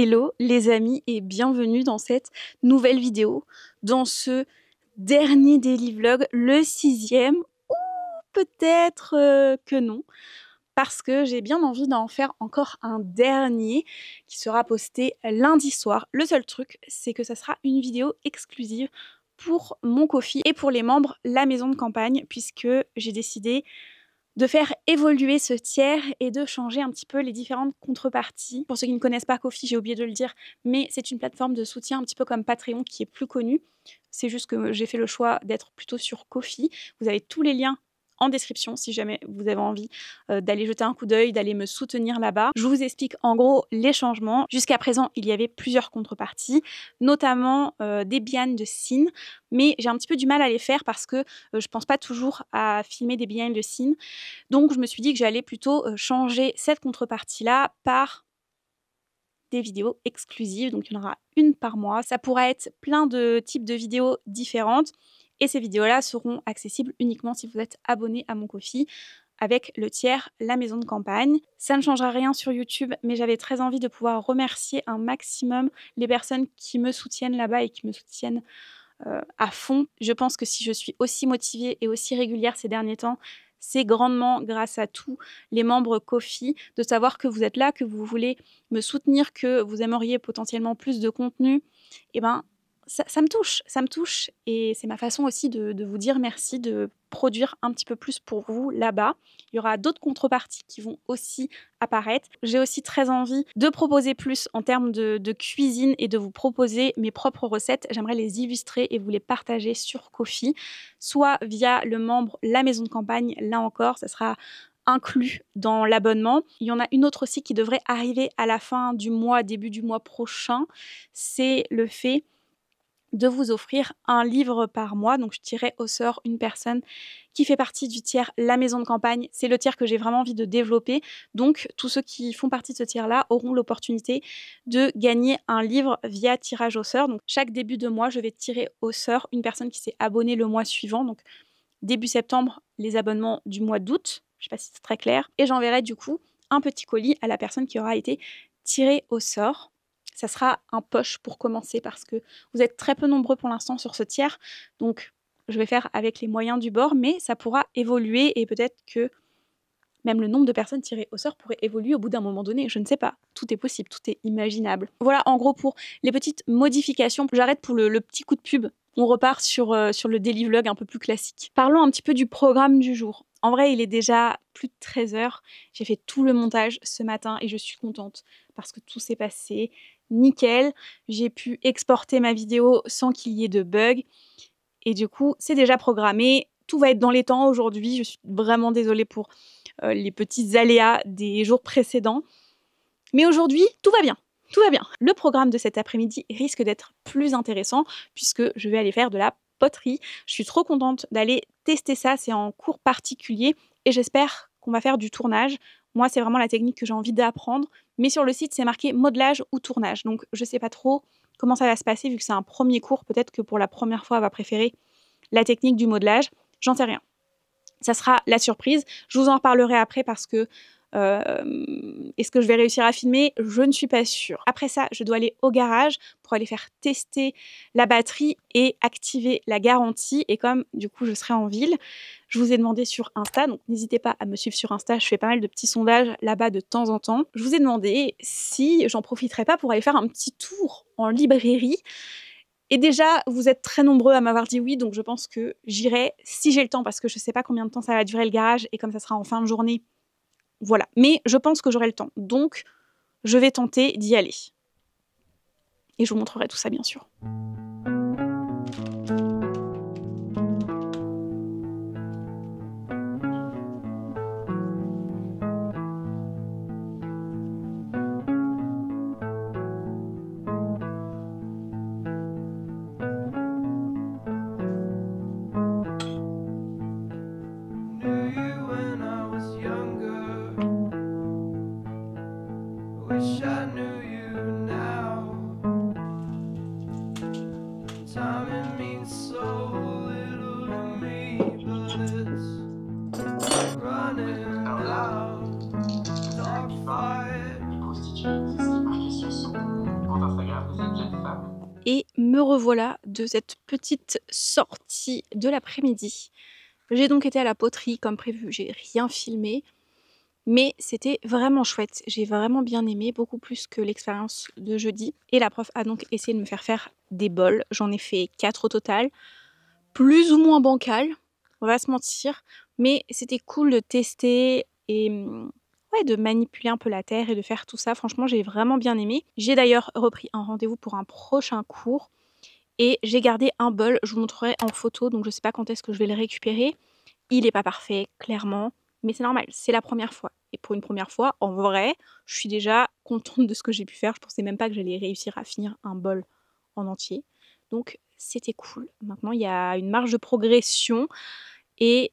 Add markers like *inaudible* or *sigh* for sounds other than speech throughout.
Hello les amis et bienvenue dans cette nouvelle vidéo, dans ce dernier daily vlog, le sixième, ou peut-être euh, que non, parce que j'ai bien envie d'en faire encore un dernier qui sera posté lundi soir. Le seul truc, c'est que ça sera une vidéo exclusive pour mon coffee et pour les membres La Maison de Campagne, puisque j'ai décidé de faire évoluer ce tiers et de changer un petit peu les différentes contreparties. Pour ceux qui ne connaissent pas Kofi, j'ai oublié de le dire, mais c'est une plateforme de soutien un petit peu comme Patreon qui est plus connue. C'est juste que j'ai fait le choix d'être plutôt sur Kofi. Vous avez tous les liens en description si jamais vous avez envie euh, d'aller jeter un coup d'œil, d'aller me soutenir là-bas. Je vous explique en gros les changements. Jusqu'à présent, il y avait plusieurs contreparties, notamment euh, des biens de scene, mais j'ai un petit peu du mal à les faire parce que euh, je pense pas toujours à filmer des biens de scene. Donc je me suis dit que j'allais plutôt changer cette contrepartie-là par des vidéos exclusives, donc il y en aura une par mois. Ça pourrait être plein de types de vidéos différentes. Et ces vidéos-là seront accessibles uniquement si vous êtes abonné à mon Kofi avec le tiers La Maison de Campagne. Ça ne changera rien sur YouTube, mais j'avais très envie de pouvoir remercier un maximum les personnes qui me soutiennent là-bas et qui me soutiennent euh, à fond. Je pense que si je suis aussi motivée et aussi régulière ces derniers temps, c'est grandement grâce à tous les membres Kofi de savoir que vous êtes là, que vous voulez me soutenir, que vous aimeriez potentiellement plus de contenu. eh ben, ça, me touche, ça me touche. Et c'est ma façon aussi de, vous dire merci, de produire un petit peu plus pour vous là-bas. Il y aura d'autres contreparties qui vont aussi apparaître. J'ai aussi très envie de proposer plus en termes de, cuisine et de vous proposer mes propres recettes. J'aimerais les illustrer et vous les partager sur Kofi, soit via le membre La Maison de Campagne, là encore, ça sera inclus dans l'abonnement. Il y en a une autre aussi qui devrait arriver à la fin du mois, début du mois prochain. C'est le fait de vous offrir un livre par mois. Donc je tirerai au sort une personne qui fait partie du tiers La Maison de Campagne. C'est le tiers que j'ai vraiment envie de développer. Donc tous ceux qui font partie de ce tiers-là auront l'opportunité de gagner un livre via tirage au sort. Donc chaque début de mois, je vais tirer au sort une personne qui s'est abonnée le mois suivant. Donc début septembre, les abonnements du mois d'août. Je ne sais pas si c'est très clair. Et j'enverrai du coup un petit colis à la personne qui aura été tirée au sort ça sera un poche pour commencer parce que vous êtes très peu nombreux pour l'instant sur ce tiers. Donc, je vais faire avec les moyens du bord, mais ça pourra évoluer et peut-être que même le nombre de personnes tirées au sort pourrait évoluer au bout d'un moment donné. Je ne sais pas. Tout est possible, tout est imaginable. Voilà en gros pour les petites modifications. J'arrête pour le, petit coup de pub. On repart sur, euh, sur le daily vlog un peu plus classique. Parlons un petit peu du programme du jour. En vrai, il est déjà plus de 13 h J'ai fait tout le montage ce matin et je suis contente parce que tout s'est passé nickel. J'ai pu exporter ma vidéo sans qu'il y ait de bug. Et du coup, c'est déjà programmé. Tout va être dans les temps aujourd'hui. Je suis vraiment désolée pour euh, les petits aléas des jours précédents. Mais aujourd'hui, tout va bien. Tout va bien. Le programme de cet après-midi risque d'être plus intéressant puisque je vais aller faire de la poterie. Je suis trop contente d'aller tester ça. C'est en cours particulier et j'espère qu'on va faire du tournage moi, c'est vraiment la technique que j'ai envie d'apprendre. Mais sur le site, c'est marqué modelage ou tournage. Donc, je ne sais pas trop comment ça va se passer, vu que c'est un premier cours. Peut-être que pour la première fois, elle va préférer la technique du modelage. J'en sais rien. Ça sera la surprise. Je vous en reparlerai après parce que euh, est-ce que je vais réussir à filmer Je ne suis pas sûre. Après ça, je dois aller au garage pour aller faire tester la batterie et activer la garantie. Et comme du coup je serai en ville, je vous ai demandé sur Insta, donc n'hésitez pas à me suivre sur Insta, je fais pas mal de petits sondages là-bas de temps en temps. Je vous ai demandé si j'en profiterais pas pour aller faire un petit tour en librairie. Et déjà, vous êtes très nombreux à m'avoir dit oui, donc je pense que j'irai si j'ai le temps, parce que je sais pas combien de temps ça va durer le garage, et comme ça sera en fin de journée, voilà. Mais je pense que j'aurai le temps. Donc, je vais tenter d'y aller. Et je vous montrerai tout ça, bien sûr. Et me revoilà de cette petite sortie de l'après-midi. J'ai donc été à la poterie comme prévu, j'ai rien filmé, mais c'était vraiment chouette. J'ai vraiment bien aimé, beaucoup plus que l'expérience de jeudi. Et la prof a donc essayé de me faire faire des bols. J'en ai fait 4 au total, plus ou moins bancal, on va se mentir, mais c'était cool de tester et hum, ouais, de manipuler un peu la terre et de faire tout ça. Franchement, j'ai vraiment bien aimé. J'ai d'ailleurs repris un rendez-vous pour un prochain cours et j'ai gardé un bol. Je vous montrerai en photo, donc je sais pas quand est-ce que je vais le récupérer. Il n'est pas parfait, clairement, mais c'est normal, c'est la première fois. Et pour une première fois, en vrai, je suis déjà contente de ce que j'ai pu faire. Je pensais même pas que j'allais réussir à finir un bol en entier. Donc c'était cool. Maintenant, il y a une marge de progression et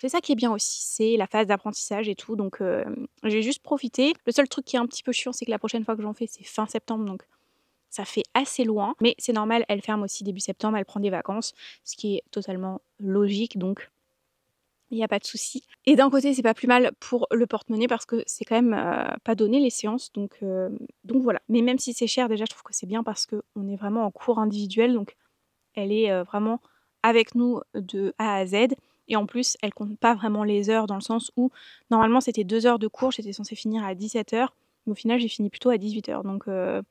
c'est ça qui est bien aussi, c'est la phase d'apprentissage et tout. Donc j'ai juste profité. Le seul truc qui est un petit peu chiant, c'est que la prochaine fois que j'en fais, c'est fin septembre. Donc ça fait assez loin. Mais c'est normal, elle ferme aussi début septembre, elle prend des vacances, ce qui est totalement logique. Donc il n'y a pas de souci. Et d'un côté, c'est pas plus mal pour le porte-monnaie parce que c'est quand même pas donné les séances. Donc, donc voilà. Mais même si c'est cher, déjà, je trouve que c'est bien parce qu'on est vraiment en cours individuel. Donc elle est vraiment avec nous de A à Z. Et en plus, elle compte pas vraiment les heures dans le sens où normalement c'était deux heures de cours, j'étais censée finir à 17h, mais au final j'ai fini plutôt à 18h. Donc euh,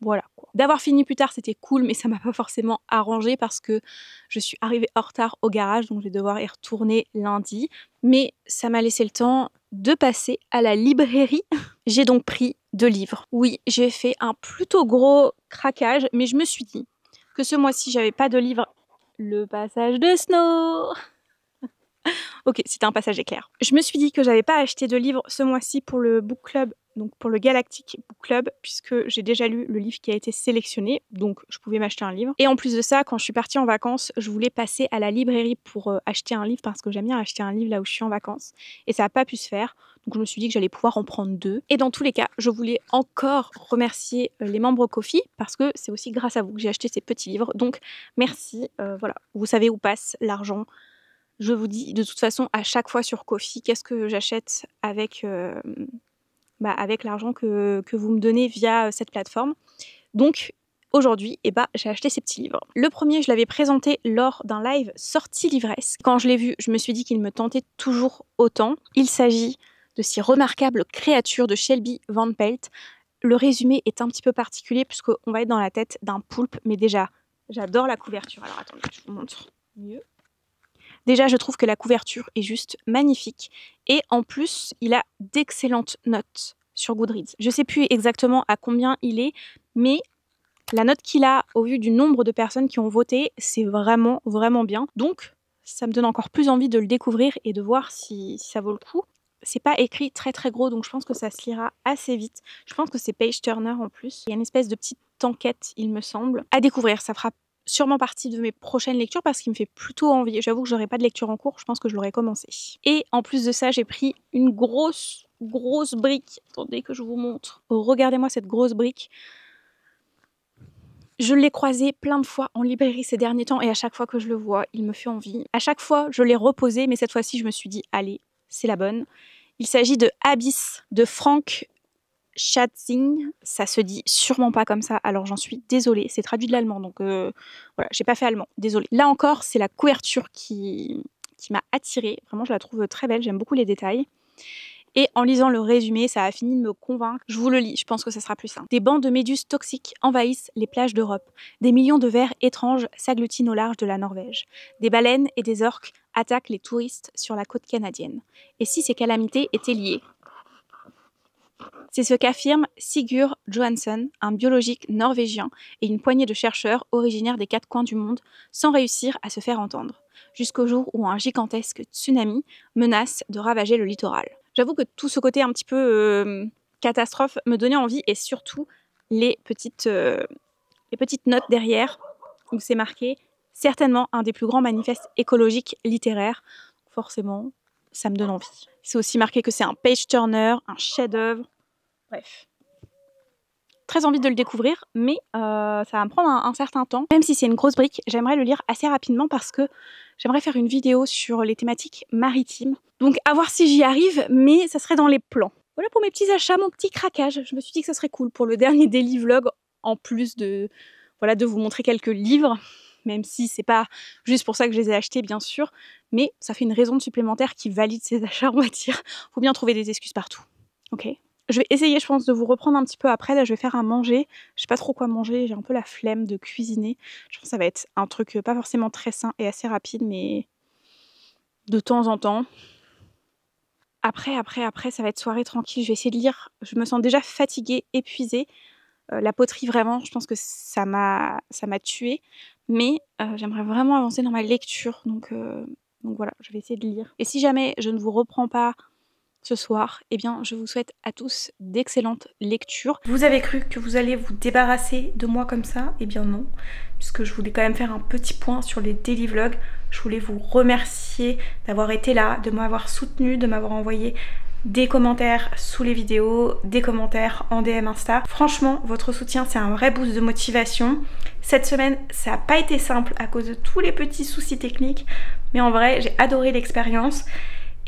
voilà D'avoir fini plus tard, c'était cool, mais ça m'a pas forcément arrangé parce que je suis arrivée en retard au garage, donc je vais devoir y retourner lundi. Mais ça m'a laissé le temps de passer à la librairie. *laughs* j'ai donc pris deux livres. Oui, j'ai fait un plutôt gros craquage, mais je me suis dit que ce mois-ci, j'avais pas de livres le passage de Snow *laughs* ok, c'était un passage éclair. Je me suis dit que j'avais pas acheté de livre ce mois-ci pour le book club, donc pour le Galactic Book Club, puisque j'ai déjà lu le livre qui a été sélectionné, donc je pouvais m'acheter un livre. Et en plus de ça, quand je suis partie en vacances, je voulais passer à la librairie pour euh, acheter un livre parce que j'aime bien acheter un livre là où je suis en vacances, et ça n'a pas pu se faire. Donc je me suis dit que j'allais pouvoir en prendre deux. Et dans tous les cas, je voulais encore remercier euh, les membres Kofi parce que c'est aussi grâce à vous que j'ai acheté ces petits livres. Donc merci. Euh, voilà, vous savez où passe l'argent je vous dis de toute façon à chaque fois sur Kofi qu'est-ce que j'achète avec, euh, bah, avec l'argent que, vous me donnez via euh, cette plateforme. Donc aujourd'hui, eh bah j'ai acheté ces petits livres. Le premier, je l'avais présenté lors d'un live sorti l'ivresse. Quand je l'ai vu, je me suis dit qu'il me tentait toujours autant. Il s'agit de ces remarquables créatures de Shelby Van Pelt. Le résumé est un petit peu particulier puisqu'on va être dans la tête d'un poulpe, mais déjà, j'adore la couverture. Alors attendez, je vous montre mieux. Déjà, je trouve que la couverture est juste magnifique. Et en plus, il a d'excellentes notes sur Goodreads. Je ne sais plus exactement à combien il est, mais la note qu'il a au vu du nombre de personnes qui ont voté, c'est vraiment, vraiment bien. Donc, ça me donne encore plus envie de le découvrir et de voir si, ça vaut le coup. C'est pas écrit très très gros, donc je pense que ça se lira assez vite. Je pense que c'est page turner en plus. Il y a une espèce de petite enquête, il me semble. À découvrir, ça fera sûrement partie de mes prochaines lectures parce qu'il me fait plutôt envie. J'avoue que j'aurais pas de lecture en cours, je pense que je l'aurais commencé. Et en plus de ça, j'ai pris une grosse, grosse brique. Attendez que je vous montre. Oh, regardez-moi cette grosse brique. Je l'ai croisée plein de fois en librairie ces derniers temps et à chaque fois que je le vois, il me fait envie. À chaque fois, je l'ai reposé, mais cette fois-ci, je me suis dit, allez, c'est la bonne. Il s'agit de Abyss de Frank Schatzing, ça se dit sûrement pas comme ça, alors j'en suis désolée, c'est traduit de l'allemand, donc euh, voilà, j'ai pas fait allemand, désolée. Là encore, c'est la couverture qui, qui m'a attirée, vraiment je la trouve très belle, j'aime beaucoup les détails. Et en lisant le résumé, ça a fini de me convaincre. Je vous le lis, je pense que ça sera plus simple. Des bancs de méduses toxiques envahissent les plages d'Europe. Des millions de vers étranges s'agglutinent au large de la Norvège. Des baleines et des orques attaquent les touristes sur la côte canadienne. Et si ces calamités étaient liées c'est ce qu'affirme Sigurd Johansson, un biologique norvégien et une poignée de chercheurs originaires des quatre coins du monde, sans réussir à se faire entendre, jusqu'au jour où un gigantesque tsunami menace de ravager le littoral. J'avoue que tout ce côté un petit peu euh, catastrophe me donnait envie et surtout les euh, les petites notes derrière où c'est marqué certainement un des plus grands manifestes écologiques littéraires. Forcément, ça me donne envie. C'est aussi marqué que c'est un page turner, un chef-d'œuvre. Bref. Très envie de le découvrir, mais euh, ça va me prendre un, certain temps. Même si c'est une grosse brique, j'aimerais le lire assez rapidement parce que j'aimerais faire une vidéo sur les thématiques maritimes. Donc à voir si j'y arrive, mais ça serait dans les plans. Voilà pour mes petits achats, mon petit craquage. Je me suis dit que ça serait cool pour le *laughs* dernier daily vlog, en plus de, voilà, de vous montrer quelques livres même si c'est pas juste pour ça que je les ai achetés, bien sûr, mais ça fait une raison supplémentaire qui valide ces *laughs* achats, on va dire. Faut bien trouver des excuses partout. Ok je vais essayer, je pense, de vous reprendre un petit peu après. Là, je vais faire un manger. Je sais pas trop quoi manger. J'ai un peu la flemme de cuisiner. Je pense que ça va être un truc euh, pas forcément très sain et assez rapide, mais de temps en temps. Après, après, après, ça va être soirée tranquille. Je vais essayer de lire. Je me sens déjà fatiguée, épuisée. Euh, la poterie, vraiment, je pense que ça m'a tuée mais euh, j'aimerais vraiment avancer dans ma lecture. Donc, euh, donc voilà, je vais essayer de lire. Et si jamais je ne vous reprends pas ce soir, eh bien, je vous souhaite à tous d'excellentes lectures. Vous avez cru que vous allez vous débarrasser de moi comme ça Eh bien non, puisque je voulais quand même faire un petit point sur les daily vlogs. Je voulais vous remercier d'avoir été là, de m'avoir soutenu, de m'avoir envoyé des commentaires sous les vidéos, des commentaires en DM Insta. Franchement, votre soutien, c'est un vrai boost de motivation. Cette semaine, ça n'a pas été simple à cause de tous les petits soucis techniques, mais en vrai, j'ai adoré l'expérience.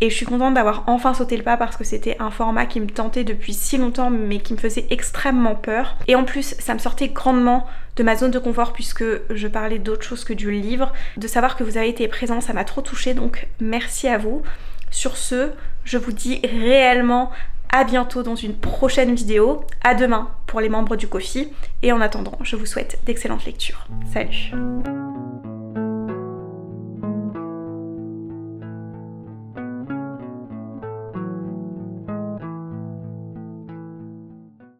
Et je suis contente d'avoir enfin sauté le pas parce que c'était un format qui me tentait depuis si longtemps mais qui me faisait extrêmement peur. Et en plus, ça me sortait grandement de ma zone de confort puisque je parlais d'autre chose que du livre. De savoir que vous avez été présent, ça m'a trop touchée donc merci à vous. Sur ce, je vous dis réellement à bientôt dans une prochaine vidéo, à demain pour les membres du Kofi et en attendant, je vous souhaite d'excellentes lectures. Salut